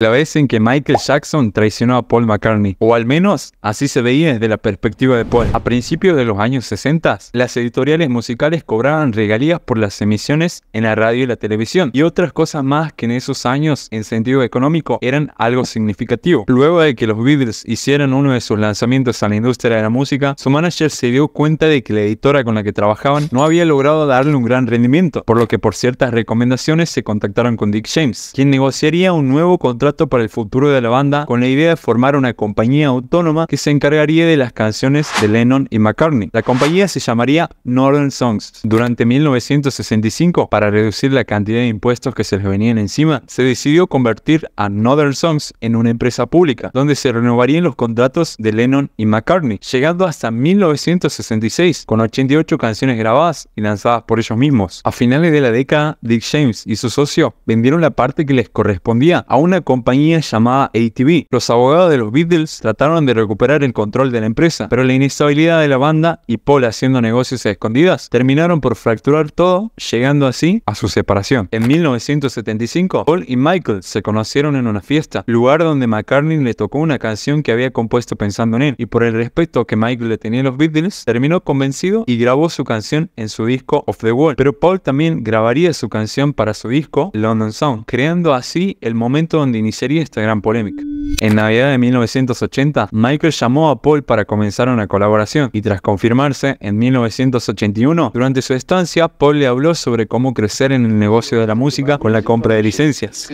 la vez en que Michael Jackson traicionó a Paul McCartney, o al menos así se veía desde la perspectiva de Paul. A principios de los años 60, las editoriales musicales cobraban regalías por las emisiones en la radio y la televisión, y otras cosas más que en esos años, en sentido económico, eran algo significativo. Luego de que los Beatles hicieran uno de sus lanzamientos a la industria de la música, su manager se dio cuenta de que la editora con la que trabajaban no había logrado darle un gran rendimiento, por lo que por ciertas recomendaciones se contactaron con Dick James, quien negociaría un nuevo contrato para el futuro de la banda con la idea de formar una compañía autónoma que se encargaría de las canciones de Lennon y McCartney. La compañía se llamaría Northern Songs. Durante 1965, para reducir la cantidad de impuestos que se les venían encima, se decidió convertir a Northern Songs en una empresa pública, donde se renovarían los contratos de Lennon y McCartney, llegando hasta 1966 con 88 canciones grabadas y lanzadas por ellos mismos. A finales de la década, Dick James y su socio vendieron la parte que les correspondía a una compañía compañía llamada ATV. Los abogados de los Beatles trataron de recuperar el control de la empresa, pero la inestabilidad de la banda y Paul haciendo negocios a escondidas terminaron por fracturar todo, llegando así a su separación. En 1975, Paul y Michael se conocieron en una fiesta, lugar donde McCartney le tocó una canción que había compuesto pensando en él, y por el respeto que Michael le tenía a los Beatles, terminó convencido y grabó su canción en su disco Off the Wall. Pero Paul también grabaría su canción para su disco London Sound, creando así el momento donde sería esta gran polémica. En Navidad de 1980, Michael llamó a Paul para comenzar una colaboración y tras confirmarse, en 1981, durante su estancia, Paul le habló sobre cómo crecer en el negocio de la música con la compra de licencias.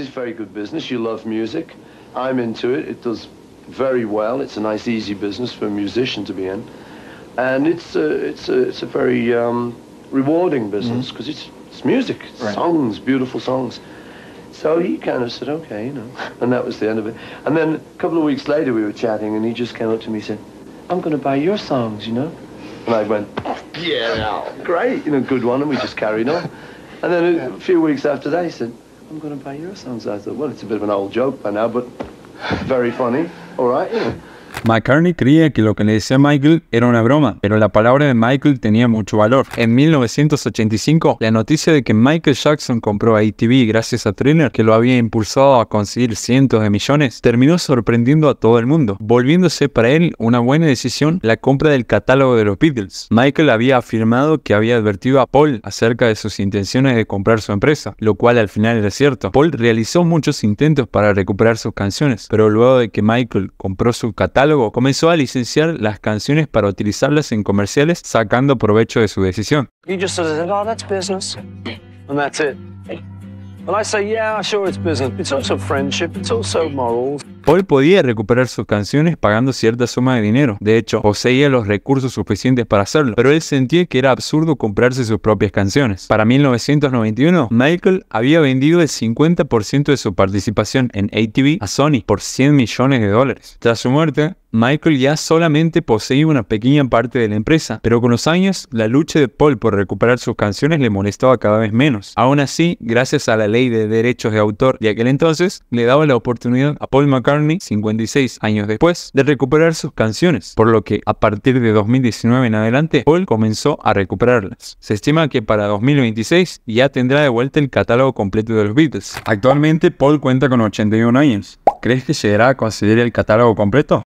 So he kind of said, okay, you know, and that was the end of it. And then a couple of weeks later, we were chatting, and he just came up to me and said, I'm going to buy your songs, you know? And I went, yeah, great, you know, good one, and we just carried on. And then a few weeks after that, he said, I'm going to buy your songs. I thought, well, it's a bit of an old joke by now, but very funny, all right, you know. McCartney creía que lo que le decía Michael era una broma, pero la palabra de Michael tenía mucho valor. En 1985, la noticia de que Michael Jackson compró a ATV gracias a trainer que lo había impulsado a conseguir cientos de millones, terminó sorprendiendo a todo el mundo, volviéndose para él una buena decisión la compra del catálogo de los Beatles. Michael había afirmado que había advertido a Paul acerca de sus intenciones de comprar su empresa, lo cual al final era cierto. Paul realizó muchos intentos para recuperar sus canciones, pero luego de que Michael compró su catálogo, luego comenzó a licenciar las canciones para utilizarlas en comerciales, sacando provecho de su decisión. Paul podía recuperar sus canciones pagando cierta suma de dinero. De hecho, poseía los recursos suficientes para hacerlo, pero él sentía que era absurdo comprarse sus propias canciones. Para 1991, Michael había vendido el 50% de su participación en ATV a Sony por 100 millones de dólares. Tras su muerte, Michael ya solamente poseía una pequeña parte de la empresa, pero con los años la lucha de Paul por recuperar sus canciones le molestaba cada vez menos. Aún así, gracias a la ley de derechos de autor de aquel entonces, le daba la oportunidad a Paul McCartney 56 años después de recuperar sus canciones, por lo que a partir de 2019 en adelante Paul comenzó a recuperarlas. Se estima que para 2026 ya tendrá de vuelta el catálogo completo de los Beatles. Actualmente Paul cuenta con 81 años. ¿Crees que llegará a conseguir el catálogo completo?